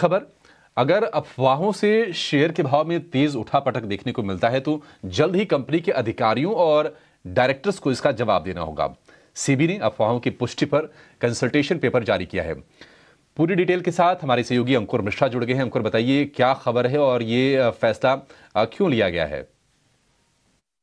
खबर अगर अफवाहों से शेयर के भाव में तेज उठा पटक देखने को मिलता है तो जल्द ही कंपनी के अधिकारियों और डायरेक्टर्स को इसका जवाब देना होगा सीबी ने अफवाहों की पुष्टि पर कंसल्टेशन पेपर जारी किया है पूरी डिटेल के साथ हमारे सहयोगी अंकुर मिश्रा जुड़ गए हैं अंकुर बताइए क्या खबर है और ये फैसला क्यों लिया गया है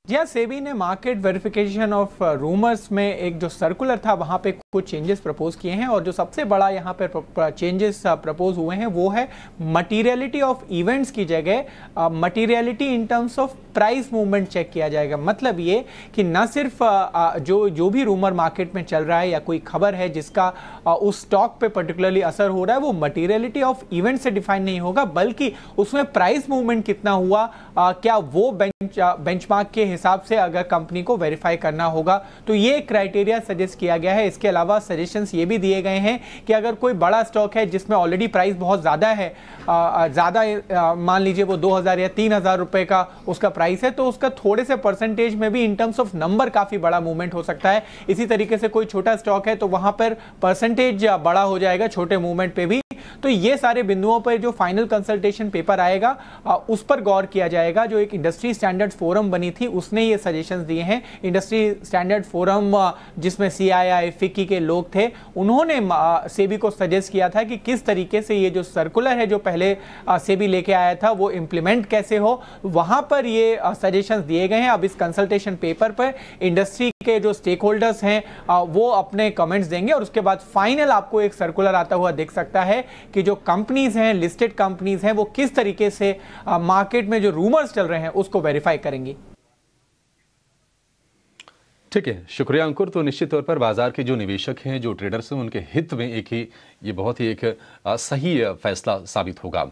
जी हाँ सेबी ने मार्केट वेरिफिकेशन ऑफ रूमर्स में एक जो सर्कुलर था वहाँ पे कुछ चेंजेस प्रपोज किए हैं और जो सबसे बड़ा यहाँ पे चेंजेस प्रपोज uh, हुए हैं वो है मटीरियलिटी ऑफ इवेंट्स की जगह materiality in terms of price movement check किया जाएगा मतलब ये कि न सिर्फ uh, uh, जो जो भी रूमर मार्केट में चल रहा है या कोई खबर है जिसका उस स्टॉक पे पर्टिकुलरली असर हो रहा है वो मटीरियलिटी ऑफ इवेंट से डिफाइन नहीं होगा बल्कि उसमें प्राइस मूवमेंट कितना हुआ क्या वो बेंच बेंचमार्क के हिसाब से अगर कंपनी को वेरीफाई करना होगा तो ये क्राइटेरिया सजेस्ट किया गया है इसके अलावा सजेशन ये भी दिए गए हैं कि अगर कोई बड़ा स्टॉक है जिसमें ऑलरेडी प्राइस बहुत ज़्यादा है ज़्यादा मान लीजिए वो 2000 या 3000 रुपए का उसका प्राइस है तो उसका थोड़े से परसेंटेज में भी इन टर्म्स ऑफ नंबर काफ़ी बड़ा मूवमेंट हो सकता है इसी तरीके से कोई छोटा स्टॉक है तो वहाँ पर परसेंटेज बड़ा हो जाएगा छोटे मूवमेंट पे भी तो ये सारे बिंदुओं पर जो फाइनल कंसल्टेशन पेपर आएगा उस पर गौर किया जाएगा जो एक इंडस्ट्री स्टैंडर्ड फोरम बनी थी उसने ये सजेशन दिए हैं इंडस्ट्री स्टैंडर्ड फोरम जिसमें सी आई आई फिक्की के लोग थे उन्होंने सेबी को सजेस्ट किया था कि किस तरीके से ये जो सर्कुलर है जो पहले सेबी लेके आया था वो इम्प्लीमेंट कैसे हो वहाँ पर ये सजेशंस दिए गए हैं अब इस कंसल्टेशन पेपर पर इंडस्ट्री के जो स्टेक होल्डर्स हैं वो अपने कमेंट्स देंगे और उसके बाद फाइनल आपको एक सर्कुलर आता हुआ देख सकता है कि जो कंपनीज़ हैं लिस्टेड कंपनीज़ हैं वो किस तरीके से मार्केट में जो रूमर्स चल रहे हैं उसको वेरीफाई करेंगी ठीक है शुक्रिया अंकुर तो निश्चित तौर पर बाजार के जो निवेशक हैं जो ट्रेडर्स हैं उनके हित में एक ही ये बहुत ही एक सही फैसला साबित होगा